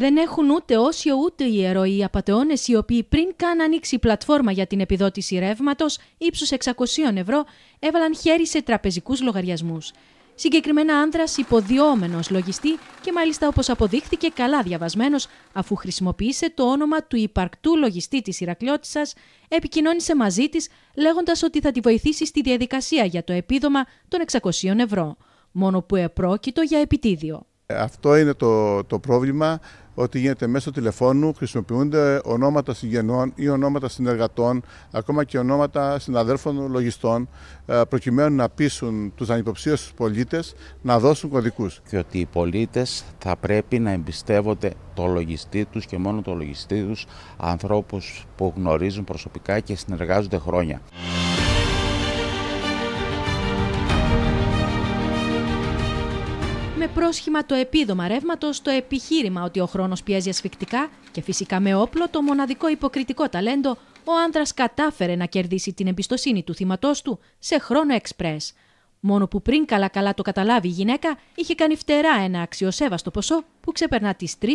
δεν έχουν ούτε όσιο ούτε ιερό οι απαταιώνες οι οποίοι πριν καν ανοίξει η πλατφόρμα για την επιδότηση ρεύματος ύψους 600 ευρώ έβαλαν χέρι σε τραπεζικούς λογαριασμούς. Συγκεκριμένα άνδρας υποδιόμενος λογιστή και μάλιστα όπως αποδείχθηκε καλά διαβασμένος, αφού χρησιμοποίησε το όνομα του υπαρκτού λογιστή της Ηρακλιώτησα, επικοινώνησε μαζί της λέγοντας ότι θα τη βοηθήσει στη διαδικασία για το επίδομα των 600 ευρώ, μόνο που επρόκειτο για επιτίδιο. Αυτό είναι το, το πρόβλημα, ότι γίνεται μέσω τηλεφώνου, χρησιμοποιούνται ονόματα συγγενών ή ονόματα συνεργατών, ακόμα και ονόματα συναδέλφων λογιστών, ε, προκειμένου να πείσουν τους τους πολίτες να δώσουν κωδικούς. ότι οι πολίτες θα πρέπει να εμπιστεύονται το λογιστή τους και μόνο το λογιστή τους, ανθρώπους που γνωρίζουν προσωπικά και συνεργάζονται χρόνια. με πρόσχημα το επίδομα ρεύματος το επιχείρημα ότι ο χρόνος πιέζει ασφικτικά και φυσικά με όπλο το μοναδικό υποκριτικό ταλέντο, ο άνδρας κατάφερε να κερδίσει την εμπιστοσύνη του θύματός του σε χρόνο εξπρές. Μόνο που πριν καλά-καλά το καταλάβει η γυναίκα, είχε κάνει φτερά ένα αξιοσέβαστο ποσό που ξεπερνά τις 3.000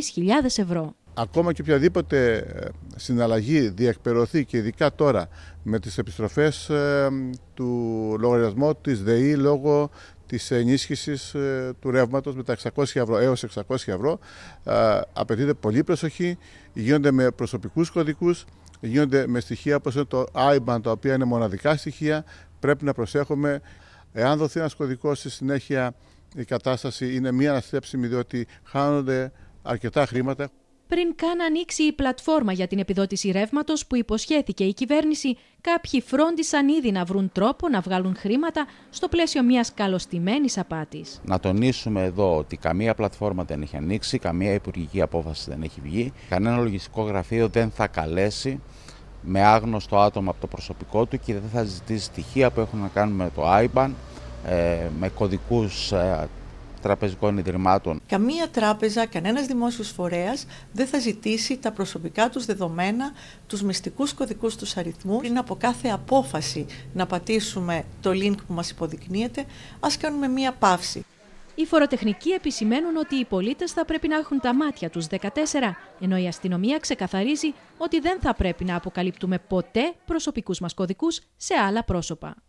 ευρώ. Ακόμα και οποιαδήποτε ε, συναλλαγή διεκπαιρωθεί και ειδικά τώρα με τις επιστροφές ε, του λογαριασμού της ΔΕΗ λόγω Της ενίσχυσης ε, του ρεύματος με τα 600 ευρώ έως 600 ευρώ. Απαιτείται πολύ προσοχή, γίνονται με προσωπικούς κωδικούς, γίνονται με στοιχεία όπως είναι το IBAN, τα οποία είναι μοναδικά στοιχεία. Πρέπει να προσέχουμε, εάν δοθεί ένας κωδικός στη συνέχεια η κατάσταση είναι μια αναστρέψιμη διότι χάνονται αρκετά χρήματα πριν καν ανοίξει η πλατφόρμα για την επιδότηση ρεύματος που υποσχέθηκε η κυβέρνηση, κάποιοι φρόντισαν ήδη να βρουν τρόπο να βγάλουν χρήματα στο πλαίσιο μιας καλωστημένης απάτης. Να τονίσουμε εδώ ότι καμία πλατφόρμα δεν έχει ανοίξει, καμία υπουργική απόφαση δεν έχει βγει, κανένα λογιστικό γραφείο δεν θα καλέσει με άγνωστο άτομο από το προσωπικό του και δεν θα ζητήσει στοιχεία που έχουν να κάνουν με το IBAN, ε, με κωδικούς ε, τραπεζικών ιδρυμάτων. Καμία τράπεζα, κανένας δημόσιος φορέας δεν θα ζητήσει τα προσωπικά τους δεδομένα, τους μυστικούς κωδικούς τους αριθμούς. Πριν από κάθε απόφαση να πατήσουμε το link που μας υποδεικνύεται, ας κάνουμε μία παύση. Οι φοροτεχνικοί επισημαίνουν ότι οι πολίτες θα πρέπει να έχουν τα μάτια τους 14, ενώ η αστυνομία ξεκαθαρίζει ότι δεν θα πρέπει να αποκαλύπτουμε ποτέ προσωπικούς μας κωδικούς σε άλλα πρόσωπα.